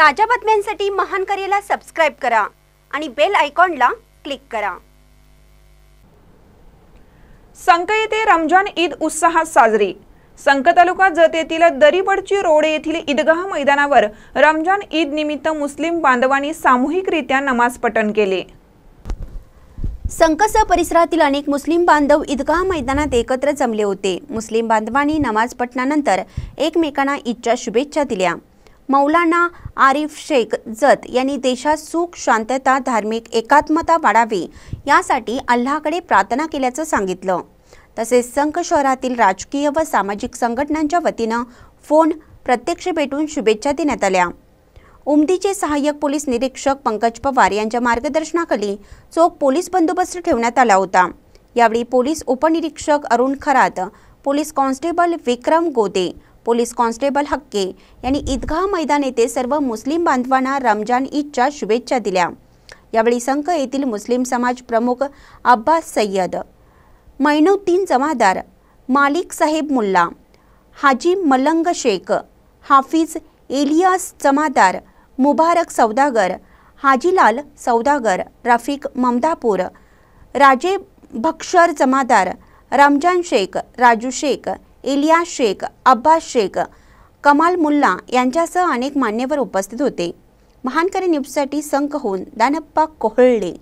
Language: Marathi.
ताज्या बातम्यांसाठी महान करेला सबस्क्राईब करा आणि बेल आयकॉनला क्लिक करा संक येथे रमजान ईद उत्साहात साजरी संक तालुका जत येथील दरीबडची रोड येथील ईदगाह मैदानावर रमजान ईद निमित्त मुस्लिम बांधवांनी सामूहिकरित्या नमाज पठण केले संकस परिसरातील अनेक मुस्लिम बांधव ईदगाह मैदानात एकत्र जमले होते मुस्लिम बांधवांनी नमाज पठणानंतर एकमेकांना ईदच्या शुभेच्छा दिल्या मौलाना आरिफ शेख जत यांनी देशात सुख शांतता धार्मिक एकात्मता वाढावी यासाठी अल्लाकडे प्रार्थना केल्याचं सांगितलं तसेच संघ शहरातील राजकीय व सामाजिक संघटनांच्या वतीनं फोन प्रत्यक्ष भेटून शुभेच्छा देण्यात आल्या उमदीचे सहाय्यक पोलीस निरीक्षक पंकज पवार यांच्या मार्गदर्शनाखाली चोख पोलीस बंदोबस्त ठेवण्यात आला होता यावेळी पोलीस उपनिरीक्षक Arun Kharat police constable Vikram Gode police constable Hakke यांनी ईदगाह मैदान येथे सर्व मुस्लिम बांधवांना रमजान ईदच्या शुभेच्छा दिल्या यावेळी संघ येथील मुस्लिम समाज प्रमुख अब्बास सय्यद मैनुद्दीन जमादार मालिक साहेब मुल्ला हाजी मलंग शेख हाफिज एलियास जमादार मुबारक सौदागर हाजीलाल सौदागर रफिक ममदापूर राजे भक्षर जमादार रमजान शेख राजू शेख इलिया शेख अब्बास शेख कमाल मुल्ला यांच्यासह अनेक मान्यवर उपस्थित होते महानकरी न्यूजसाठी संक होऊन दानप्पा कोहळले